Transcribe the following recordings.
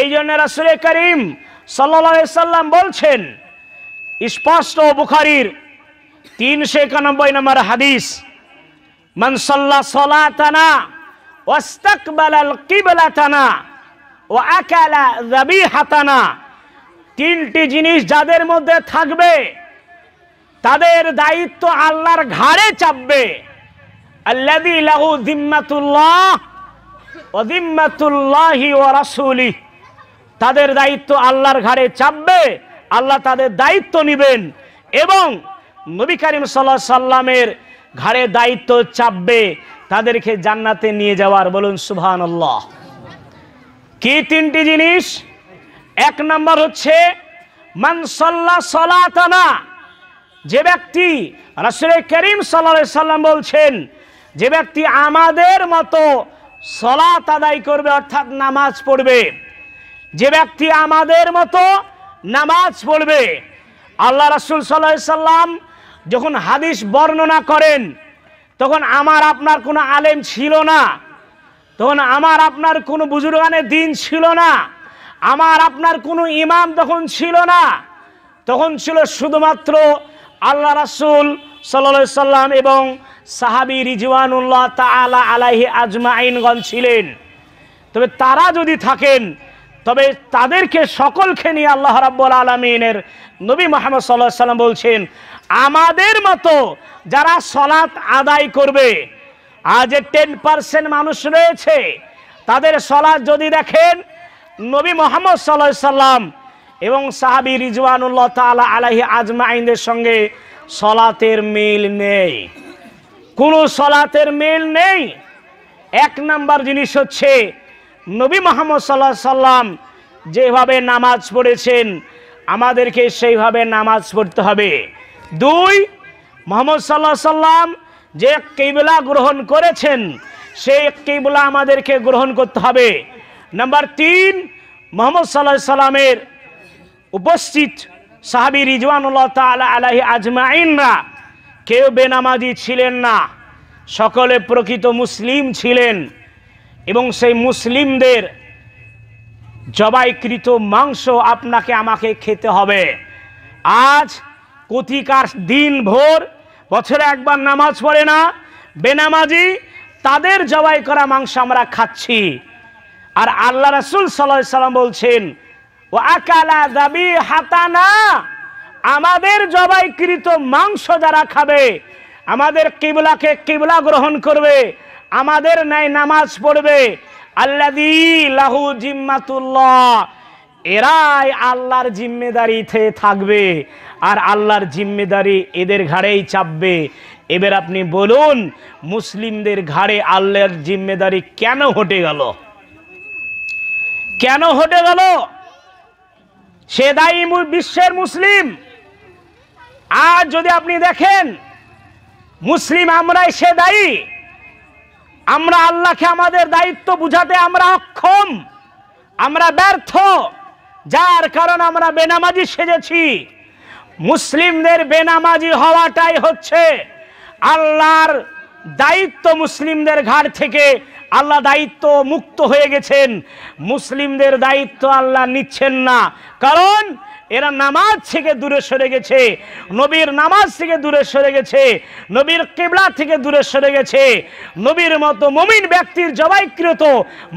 এই জন্য রাসুলে করিম সাল্লাম বলছেন স্পষ্ট বুখারির তিনশো একানব্বই নম্বর হাদিস মনসল্লা সলাতানা ওয়াস্তাকবালাল কিবলাতানা ও আকালা হাতানা তিনটি জিনিস যাদের মধ্যে থাকবে তাদের দায়িত্ব আল্লাহর ঘাড়ে চাপবে আল্লাদি লাহু জিম্মাতুল্লাহ ও জিম্মাতুল্লাহি ও রাসুলিহ তাদের দায়িত্ব আল্লাহর ঘাড়ে চাপবে আল্লাহ তাদের দায়িত্ব নেবেন এবং নবী করিম সাল্লা সাল্লামের ঘাড়ে দায়িত্ব চাপবে তাদেরকে জান্নাতে নিয়ে যাওয়ার বলুন সুবহান আল্লাহ কি তিনটি জিনিস এক নম্বর হচ্ছে মানসল্লা সলাতানা যে ব্যক্তি রাসুল করিম সাল্লা সাল্লাম বলছেন যে ব্যক্তি আমাদের মতো সলাত আদায় করবে অর্থাৎ নামাজ পড়বে যে ব্যক্তি আমাদের মতো নামাজ পড়বে আল্লাহ রাসুল সাল্লাম যখন হাদিস বর্ণনা করেন তখন আমার আপনার কোনো আলেম ছিল না তখন আমার আপনার কোনো বুজুরগানের দিন ছিল না আমার আপনার কোনো ইমাম তখন ছিল না তখন ছিল শুধুমাত্র আল্লাহ রাসুল সাল্লা সাল্লাম এবং সাহাবি রিজওয়ানুল্লাহ তালা আলাহি আইনগঞ্জ ছিলেন তবে তারা যদি থাকেন তবে তাদেরকে সকলকে নিয়ে আল্লাহ রাব্বুল আলমিনের নবী মোহাম্মদ সাল্লাহ সাল্লাম বলছেন আমাদের মতো যারা সলাৎ আদায় করবে আজ টেন পার্সেন্ট মানুষ রয়েছে তাদের সলাৎ যদি দেখেন নবী মোহাম্মদ সাল্লাহ সাল্লাম এবং সাহাবি রিজওয়ানুল্লাহ তালা আলাহি আজমাইনদের সঙ্গে সলাতের মিল নেই কোনো সলাতের মিল নেই এক নাম্বার জিনিস হচ্ছে নবী মোহাম্মদ সাল্লাহ সাল্লাম যেভাবে নামাজ পড়েছেন আমাদেরকে সেইভাবে নামাজ পড়তে হবে দুই মোহাম্মদ সাল্লাহ সাল্লাম যে কেবলা গ্রহণ করেছেন সেই কেবলা আমাদেরকে গ্রহণ করতে হবে নাম্বার তিন মোহাম্মদ সাল্লাহ সাল্লামের উপস্থিত সাহাবি রিজওয়ানুল্লাহ তালা আলাহি আজমাইনরা কেউ বেনামাজি ছিলেন না সকলে প্রকৃত মুসলিম ছিলেন এবং সেই মুসলিমদের জবাইকৃত মাংস আপনাকে আমাকে খেতে হবে আজ কতিকার দিন ভোর বছরে একবার নামাজ পড়ে না বেনামাজি তাদের জবাই করা মাংস আমরা খাচ্ছি আর আল্লাহ রাসুল সাল্লাহ সাল্লাম বলছেন ও আকালা দাবি হাতানা আমাদের জবাইকৃত মাংস যারা খাবে আমাদের কিবলাকে কিবলা গ্রহণ করবে আমাদের ন্যায় নামাজ পড়বে আল্লাহ জিম্মাতুল্লাহ এরাই আল্লাহর জিম্মেদারিতে থাকবে আর আল্লাহর জিম্মেদারি এদের ঘাড়েই চাপবে এবার আপনি বলুন মুসলিমদের ঘাড়ে আল্লাহর জিম্মেদারি কেন হটে গেল কেন হটে গেল সে দায়ী বিশ্বের মুসলিম আর যদি আপনি দেখেন মুসলিম আমরাই সে দায়ী আমরা আল্লাহকে আমাদের দায়িত্ব বুঝাতে আমরা অক্ষম আমরা ব্যর্থ যার কারণ আমরা বেনামাজি সেজেছি মুসলিমদের বেনামাজি হওয়াটাই হচ্ছে আল্লাহর দায়িত্ব মুসলিমদের ঘাট থেকে আল্লাহ দায়িত্ব মুক্ত হয়ে গেছেন মুসলিমদের দায়িত্ব আল্লাহ নিচ্ছেন না কারণ এরা নামাজ থেকে দূরে সরে গেছে নবীর নামাজ থেকে দূরে সরে গেছে নবীর কেবলা থেকে দূরে সরে গেছে নবীর মতো মমিন ব্যক্তির জবাইকৃত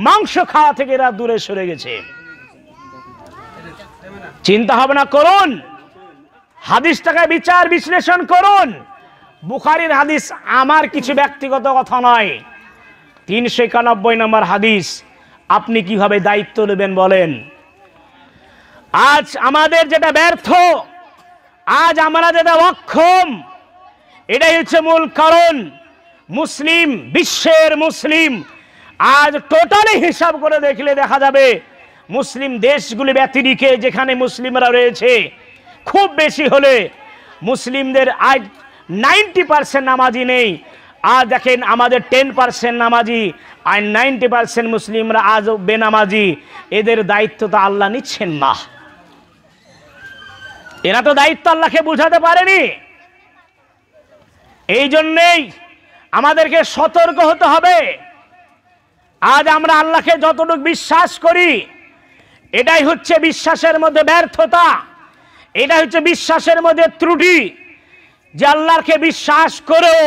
মাংস খাওয়া থেকে এরা দূরে সরে গেছে চিন্তা ভাবনা করুন হাদিসটাকে বিচার বিশ্লেষণ করুন বুখারির হাদিস আমার কিছু ব্যক্তিগত কথা নয় তিনশো একানব্বই নম্বর হাদিস আপনি কিভাবে দায়িত্ব নেবেন বলেন আজ আমাদের যেটা ব্যর্থ আজ আমরা যেটা অক্ষম এটাই হচ্ছে মূল কারণ মুসলিম বিশ্বের মুসলিম আজ টোটালি হিসাব করে দেখলে দেখা যাবে মুসলিম দেশগুলি ব্যতিরিকে যেখানে মুসলিমরা রয়েছে খুব বেশি হলে মুসলিমদের আজ নাইনটি পার্সেন্ট নামাজি নেই আজ দেখেন আমাদের টেন পার্সেন্ট নামাজি আর নাইনটি পার্সেন্ট মুসলিমরা আজ বেনামাজি এদের দায়িত্ব তো আল্লাহ নিচ্ছেন না এরা তো দায়িত্ব আল্লাহকে বুঝাতে পারেনি এই জন্যেই আমাদেরকে সতর্ক হতে হবে আজ আমরা আল্লাহকে যতটুকু বিশ্বাস করি এটাই হচ্ছে বিশ্বাসের মধ্যে ব্যর্থতা এটা হচ্ছে বিশ্বাসের মধ্যে ত্রুটি যে আল্লাহকে বিশ্বাস করেও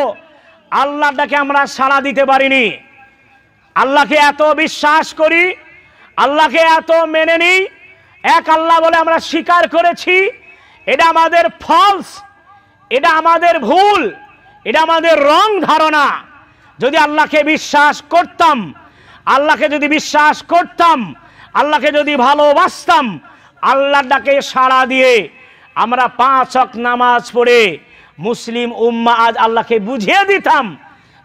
আল্লাহটাকে আমরা সাড়া দিতে পারিনি আল্লাহকে এত বিশ্বাস করি আল্লাহকে এত মেনে নিই এক আল্লাহ বলে আমরা স্বীকার করেছি এটা আমাদের ফলস এটা আমাদের ভুল এটা আমাদের রং ধারণা যদি আল্লাহকে বিশ্বাস করতাম আল্লাহকে যদি বিশ্বাস করতাম আল্লাহকে যদি ভালোবাসতাম আল্লাহ ডাকে সাড়া দিয়ে আমরা পাঁচ অক নামাজ পড়ে মুসলিম উম্মা আজ আল্লাহকে বুঝিয়ে দিতাম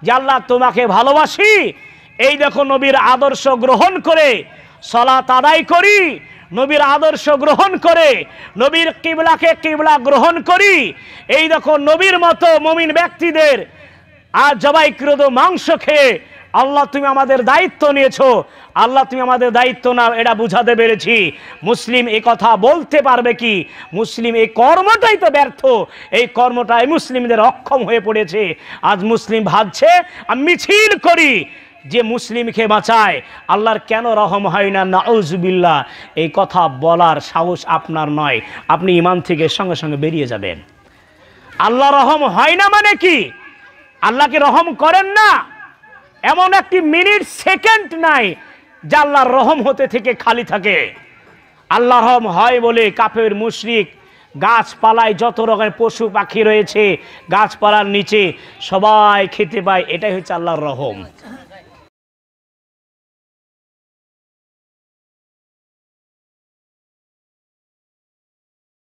যে আল্লাহ তোমাকে ভালোবাসি এই দেখো নবীর আদর্শ গ্রহণ করে সলা তাদাই করি নবীর আদর্শ গ্রহণ করে নবীর কিবলাকে কিবলা গ্রহণ করি এই দেখো নবীর মতো মমিন ব্যক্তিদের আর ক্রোধ মাংস খেয়ে আল্লাহ তুমি আমাদের দায়িত্ব নিয়েছো আল্লাহ তুমি আমাদের দায়িত্ব নাও এটা বুঝাতে পেরেছি মুসলিম এ কথা বলতে পারবে কি মুসলিম এই কর্মটাই তো ব্যর্থ এই কর্মটাই মুসলিমদের অক্ষম হয়ে পড়েছে আজ মুসলিম ভাবছে আমি মিছিল করি যে মুসলিমকে বাঁচায় আল্লাহর কেন রহম হয় না নাউজবিল্লা এই কথা বলার সাহস আপনার নয় আপনি ইমান থেকে সঙ্গে সঙ্গে বেরিয়ে যাবেন আল্লাহ রহম হয় না মানে কি আল্লাহকে রহম করেন না এমন একটি মিনিট সেকেন্ড নাই যা আল্লাহর রহম হতে থেকে খালি থাকে আল্লাহ রহম হয় বলে কাফের মুশরিক গাছপালায় যত রকমের পশু পাখি রয়েছে গাছপালার নিচে সবাই খেতে পায় এটাই হচ্ছে আল্লাহর রহম